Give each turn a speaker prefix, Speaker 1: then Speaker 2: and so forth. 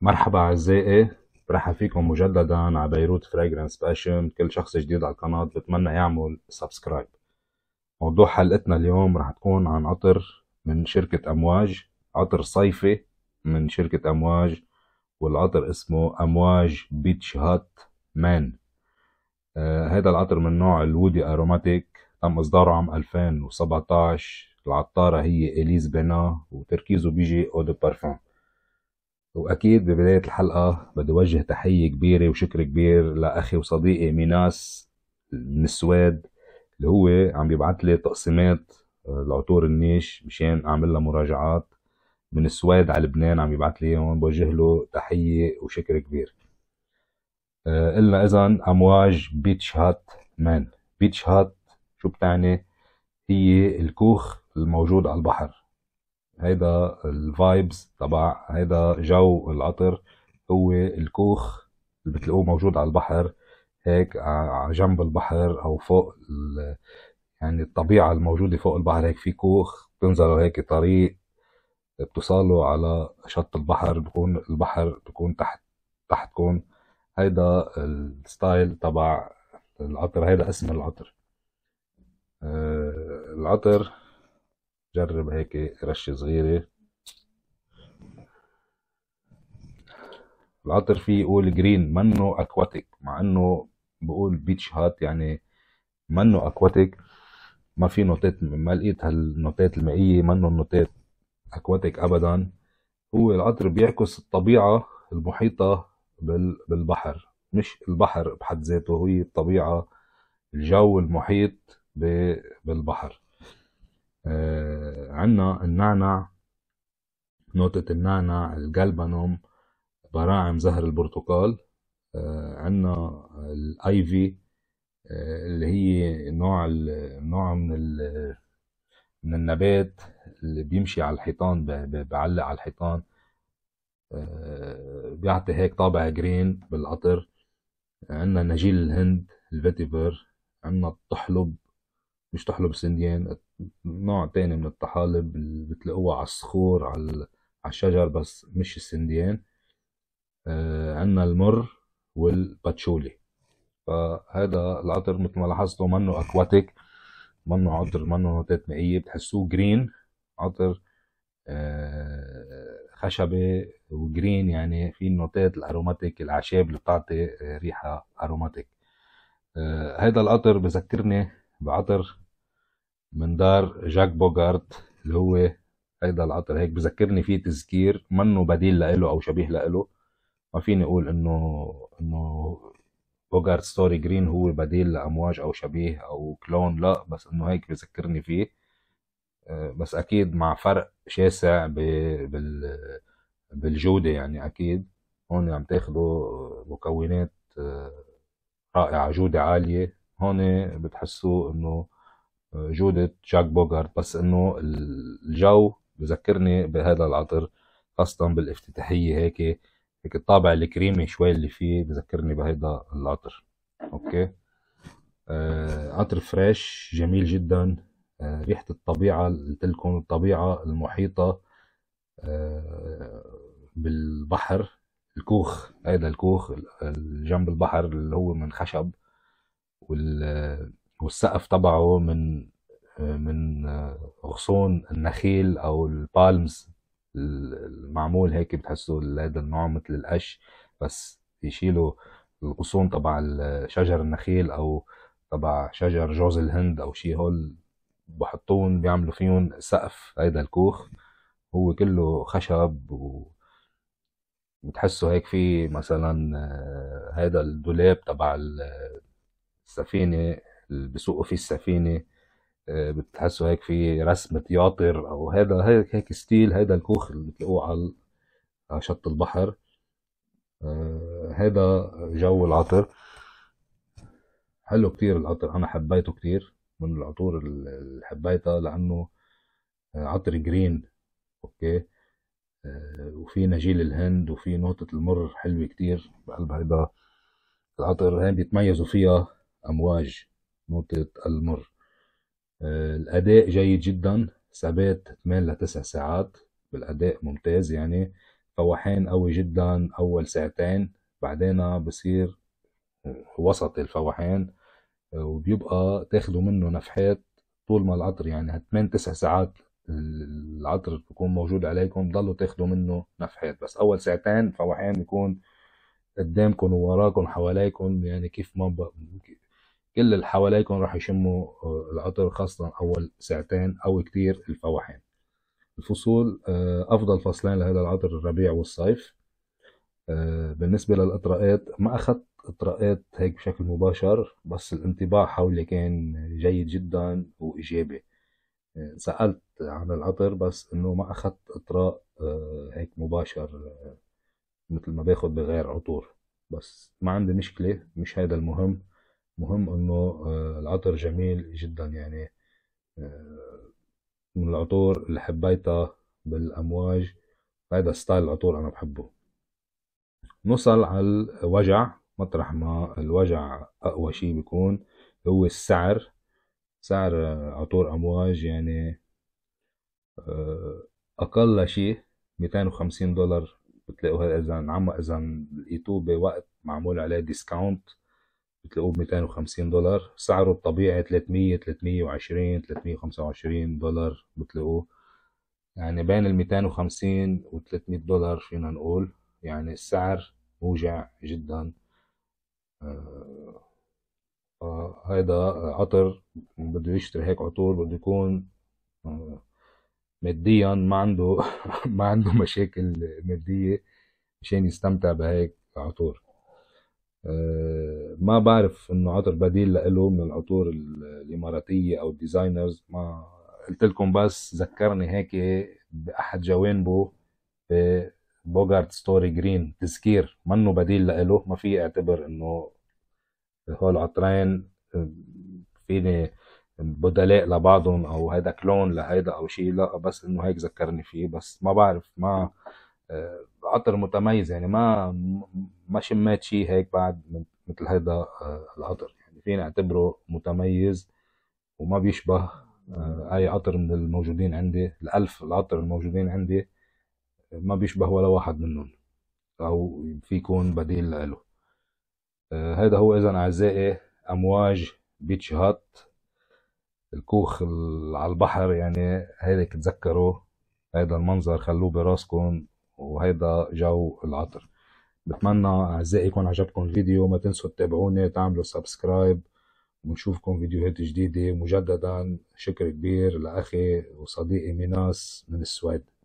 Speaker 1: مرحبا أعزائي برحب فيكم مجددا على بيروت فراجرنس باشن كل شخص جديد على القناة بتمنى يعمل سبسكرايب موضوع حلقتنا اليوم رح تكون عن عطر من شركة أمواج عطر صيفي من شركة أمواج والعطر اسمه أمواج بيتش هات مان آه هذا العطر من نوع الودي أروماتيك تم إصداره عام 2017 العطارة هي إليز بينا وتركيزه بيجي أو دو بارفان واكيد ببدايه الحلقه بدي اوجه تحيه كبيره وشكر كبير لاخي وصديقي ميناس من السويد اللي هو عم يبعت لي تقسيمات آه، لعطور النيش مشان اعمل لها مراجعات من السويد على لبنان عم يبعث لي اياهم بوجه له تحيه وشكر كبير قلنا آه، اذا امواج بيتش هات مان بيتش هات شو بتعني هي الكوخ الموجود على البحر هيدا الفايبز تبع هيدا جو القطر هو الكوخ اللي بتلاقوه موجود على البحر هيك على جنب البحر او فوق يعني الطبيعة الموجودة فوق البحر هيك في كوخ بتنزلوا هيك طريق بتوصلوا على شط البحر بكون البحر بكون تحت تحتكم هيدا الستايل تبع العطر هيدا اسم العطر العطر آه، جرب هيك رشة صغيرة العطر فيه يقول جرين منو اكواتيك مع انه بقول بيتش هات يعني منو اكواتيك ما في نوتات ما لقيت هالنوتات المائية منو النوتات اكواتيك ابدا هو العطر بيعكس الطبيعة المحيطة بالبحر مش البحر بحد ذاته هي الطبيعة الجو المحيط بالبحر آه، عندنا النعنع نقطة النعنع الجلبانوم براعم زهر البرتقال آه، عندنا الايفي آه، اللي هي نوع نوع من من النبات اللي بيمشي على الحيطان بيعلق على الحيطان بيعطي هيك طابع جرين بالقطر عندنا نجيل الهند الفيتيفر عندنا الطحلب مش طحلب سنديان نوع تاني من الطحالب اللي بتلاقوها على الصخور على الشجر بس مش السنديان آه عندنا المر والباتشولي فهذا العطر مثل ما لاحظتوا منه اكواتيك منه عطر منه نوتات مائية بتحسوه جرين عطر آه خشبي وجرين يعني في النوتات الاروماتيك الاعشاب اللي بتعطي ريحة اروماتيك آه هذا العطر بذكرني بعطر من دار جاك بوغارت اللي هو هيدا العطر هيك بذكرني فيه تذكير منه بديل لإله او شبيه لإله ما فيني اقول انه انه بوغارت ستوري جرين هو بديل لامواج او شبيه او كلون لا بس انه هيك بذكرني فيه آه، بس اكيد مع فرق شاسع بال بالجوده يعني اكيد هون عم تاخذوا مكونات آه، رائعه جوده عاليه هون بتحسوا انه آه، جودة جاك بوغارد بس انه الجو بذكرني بهذا العطر خاصة بالافتتاحية هيك هيك الطابع الكريمي شوي اللي فيه بذكرني بهيدا العطر اوكي آه عطر فريش جميل جدا آه ريحة الطبيعة قلت لكم الطبيعة المحيطة آه بالبحر الكوخ هيدا الكوخ جنب البحر اللي هو من خشب والسقف تبعه من من غصون النخيل او البالمز المعمول هيك بتحسوا هذا النوع مثل القش بس يشيلوا الغصون تبع شجر النخيل او تبع شجر جوز الهند او شي هول بحطون بيعملوا فيهم سقف هيدا الكوخ هو كله خشب و بتحسوا هيك في مثلا هيدا الدولاب تبع السفينه اللي بيسوقوا فيه السفينه آه، بتحسوا هيك في رسمة ياطر او هذا هيك هيك ستيل هذا الكوخ اللي بتلاقوه على شط البحر هذا آه، جو العطر حلو كتير العطر انا حبيته كتير من العطور اللي حبيتها لانه آه، عطر جرين اوكي وفي نجيل الهند وفي نقطة المر حلوة كتير بقلب هيدا العطر هاي بيتميزوا فيها أمواج نقطة المر آه، الأداء جيد جدا ثبات 8 ل 9 ساعات بالأداء ممتاز يعني فوحان قوي جدا أول ساعتين بعدين بصير وسط الفوحان آه، وبيبقى تاخدوا منه نفحات طول ما العطر يعني 8 9 ساعات العطر بيكون موجود عليكم ضلوا تاخدوا منه نفحات بس اول ساعتين فوحان يكون قدامكم ووراكم حواليكم يعني كيف ما كل اللي حواليكم راح يشموا آه، العطر خاصة أول ساعتين أو كتير الفواحين الفصول آه، أفضل فصلين لهذا العطر الربيع والصيف آه، بالنسبة للإطراءات ما أخذت إطراءات هيك بشكل مباشر بس الانطباع حولي كان جيد جدا وإيجابي سألت عن العطر بس إنه ما أخذت إطراء هيك مباشر مثل ما باخد بغير عطور بس ما عندي مشكلة مش هيدا المهم مهم انه آه، العطر جميل جدا يعني آه، من العطور اللي حبيتها بالامواج هذا ستايل العطور انا بحبه نوصل على الوجع مطرح ما الوجع اقوى شيء بيكون هو السعر سعر آه، عطور امواج يعني اقل شيء 250 دولار هذا اذا عم اذا لقيتوه بوقت معمول عليه ديسكاونت بتلاقوه ب 250 دولار سعره الطبيعي 300 320 325 دولار بتلاقوه يعني بين ال 250 و 300 دولار فينا نقول يعني السعر موجع جدا آه آه هيدا عطر بده يشتري هيك عطور بده يكون آه ماديا ما عنده ما عنده مشاكل مادية مشان يستمتع بهيك عطور أه ما بعرف انه عطر بديل له من العطور الاماراتيه او الديزاينرز ما قلت لكم بس ذكرني هيك باحد جوانبه بوغارت ستوري جرين تذكير منه بديل له ما في اعتبر انه هول عطرين فيني بدلاء لبعضهم او هيدا كلون لهيدا او شيء لا بس انه هيك ذكرني فيه بس ما بعرف ما آه، عطر متميز يعني ما ما شميت شيء هيك بعد من مثل هذا آه، العطر يعني فينا اعتبره متميز وما بيشبه آه، اي عطر من الموجودين عندي الالف العطر الموجودين عندي ما بيشبه ولا واحد منهم او في يكون بديل له هذا آه، هو اذا اعزائي امواج بيتش هات الكوخ على البحر يعني هيك تذكروا هيدا المنظر خلوه براسكم وهيدا جو العطر بتمنى اعزائي يكون عجبكم الفيديو ما تنسوا تتابعوني تعملوا سبسكرايب ونشوفكم فيديوهات جديدة مجددا شكر كبير لأخي وصديقي ميناس من السويد